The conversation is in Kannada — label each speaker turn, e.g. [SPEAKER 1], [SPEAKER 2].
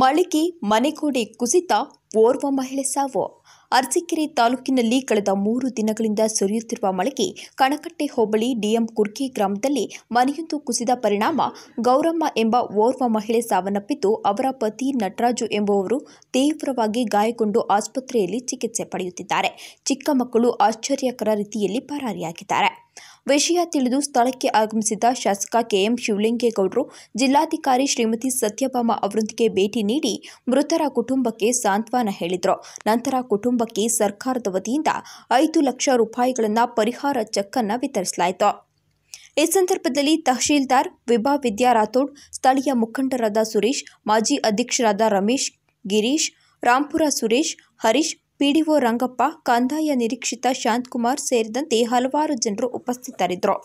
[SPEAKER 1] ಮಳಿಗೆ ಮನೆಗೋಡೆ ಕುಸಿತ ಓರ್ವ ಮಹಿಳೆ ಸಾವು ಅರಸೀಕೆರೆ ತಾಲೂಕಿನಲ್ಲಿ ಕಳೆದ ಮೂರು ದಿನಗಳಿಂದ ಸುರಿಯುತ್ತಿರುವ ಮಳಿಗೆ ಕಣಕಟ್ಟೆ ಹೋಬಳಿ ಡಿಎಂ ಕುರ್ಕಿ ಗ್ರಾಮದಲ್ಲಿ ಮನೆಯೊಂದು ಕುಸಿದ ಪರಿಣಾಮ ಗೌರಮ್ಮ ಎಂಬ ಓರ್ವ ಮಹಿಳೆ ಸಾವನ್ನಪ್ಪಿದ್ದು ಅವರ ಪತಿ ನಟರಾಜು ಎಂಬುವರು ತೀವ್ರವಾಗಿ ಗಾಯಗೊಂಡು ಆಸ್ಪತ್ರೆಯಲ್ಲಿ ಚಿಕಿತ್ಸೆ ಪಡೆಯುತ್ತಿದ್ದಾರೆ ಚಿಕ್ಕ ಮಕ್ಕಳು ಆಶ್ಚರ್ಯಕರ ರೀತಿಯಲ್ಲಿ ಪರಾರಿಯಾಗಿದ್ದಾರೆ ವಿಷಯ ತಿಳಿದು ಸ್ಥಳಕ್ಕೆ ಆಗಮಿಸಿದ ಶಾಸಕ ಕೆಎಂ ಶಿವಲಿಂಗೇಗೌಡರು ಜಿಲ್ಲಾಧಿಕಾರಿ ಶ್ರೀಮತಿ ಸತ್ಯಭಾಮ ಅವರೊಂದಿಗೆ ಭೇಟಿ ನೀಡಿ ಮೃತರ ಕುಟುಂಬಕ್ಕೆ ಸಾಂತ್ವನ ಹೇಳಿದರು ನಂತರ ಕುಟುಂಬಕ್ಕೆ ಸರ್ಕಾರದ ವತಿಯಿಂದ ಐದು ಲಕ್ಷ ರೂಪಾಯಿಗಳನ್ನು ಪರಿಹಾರ ಚೆಕ್ ಅನ್ನು ವಿತರಿಸಲಾಯಿತು ಈ ಸಂದರ್ಭದಲ್ಲಿ ತಹಶೀಲ್ದಾರ್ ವಿಭಾ ವಿದ್ಯಾ ರಾಥೋಡ್ ಸ್ಥಳೀಯ ಮುಖಂಡರಾದ ಸುರೇಶ್ ಮಾಜಿ ಅಧ್ಯಕ್ಷರಾದ ರಮೇಶ್ ಗಿರೀಶ್ ರಾಂಪುರ ಸುರೇಶ್ ಹರೀಶ್ ಪಿಡಿಒ ರಂಗಪ್ಪ ಕಂದಾಯ ನಿರೀಕ್ಷಿತ ಶಾಂತಕುಮಾರ್ ಸೇರಿದಂತೆ ಹಲವಾರು ಜನರು ಉಪಸ್ಥಿತರಿದ್ದರು